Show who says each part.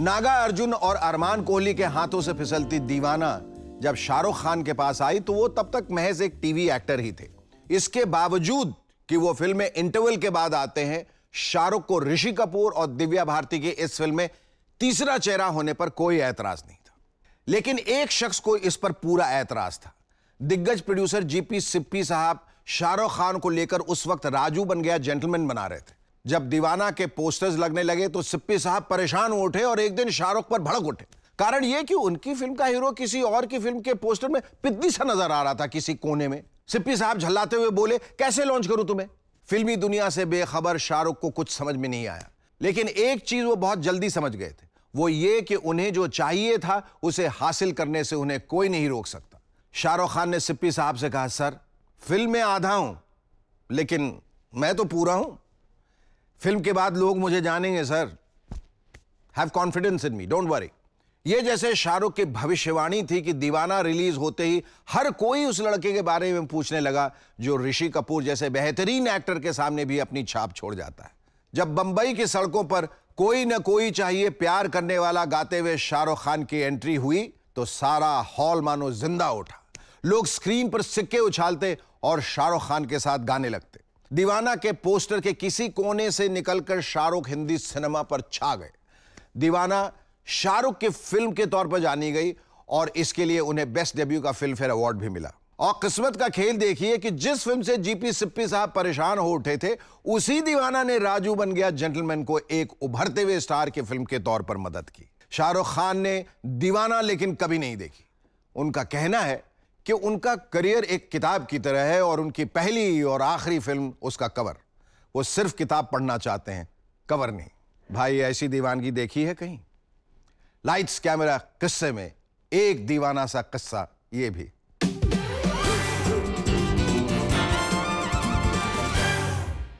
Speaker 1: नागा अर्जुन और अरमान कोहली के हाथों से फिसलती दीवाना जब शाहरुख खान के पास आई तो वो तब तक महज एक टीवी एक्टर ही थे इसके बावजूद कि वो फिल्म इंटरवल के बाद आते हैं शाहरुख को ऋषि कपूर और दिव्या भारती की इस फिल्म में तीसरा चेहरा होने पर कोई ऐतराज नहीं था लेकिन एक शख्स को इस पर पूरा ऐतराज था दिग्गज प्रोड्यूसर जीपी सिप्पी साहब शाहरुख खान को लेकर उस वक्त राजू बन गया जेंटलमैन बना रहे थे जब दीवाना के पोस्टर्स लगने लगे तो सिप्पी साहब परेशान उठे और एक दिन शाहरुख पर भड़क उठे कारण यह कि उनकी फिल्म का हीरो किसी और की फिल्म के पोस्टर में पिद्दी सा नजर आ रहा था किसी कोने में सिप्पी साहब झल्लाते हुए बोले कैसे लॉन्च करूं तुम्हें फिल्मी दुनिया से बेखबर शाहरुख को कुछ समझ में नहीं आया लेकिन एक चीज वो बहुत जल्दी समझ गए थे वो ये कि उन्हें जो चाहिए था उसे हासिल करने से उन्हें कोई नहीं रोक सकता शाहरुख खान ने सिप्पी साहब से कहा सर फिल्म में आधा हूं लेकिन मैं तो पूरा हूं फिल्म के बाद लोग मुझे जानेंगे sir have confidence in me don't worry ये जैसे शाहरुख की भविष्यवाणी थी कि दीवाना रिलीज होते ही हर कोई उस लड़के के बारे में पूछने लगा जो ऋषि कपूर जैसे बेहतरीन एक्टर के सामने भी अपनी छाप छोड़ जाता है जब बंबई की सड़कों पर कोई ना कोई चाहिए प्यार करने वाला गाते हुए शाहरुख खान की एंट्री हुई तो सारा हॉल मानो जिंदा उठा लोग स्क्रीन पर सिक्के उछालते और शाहरुख खान के साथ गाने लगते दीवाना के पोस्टर के किसी कोने से निकलकर शाहरुख हिंदी सिनेमा पर छा गए दीवाना शाहरुख की फिल्म के तौर पर जानी गई और इसके लिए उन्हें बेस्ट डेब्यू का फिल्म फेयर अवार्ड भी मिला और किस्मत का खेल देखिए कि जिस फिल्म से जीपी सिप्पी साहब परेशान हो उठे थे उसी दीवाना ने राजू बन गया जेंटलमैन को एक उभरते हुए स्टार की फिल्म के तौर पर मदद की शाहरुख खान ने दीवाना लेकिन कभी नहीं देखी उनका कहना है कि उनका करियर एक किताब की तरह है और उनकी पहली और आखिरी फिल्म उसका कवर वो सिर्फ किताब पढ़ना चाहते हैं कवर नहीं भाई ऐसी दीवानगी देखी है कहीं लाइट्स कैमरा किस्से में एक दीवाना सा किस्सा ये भी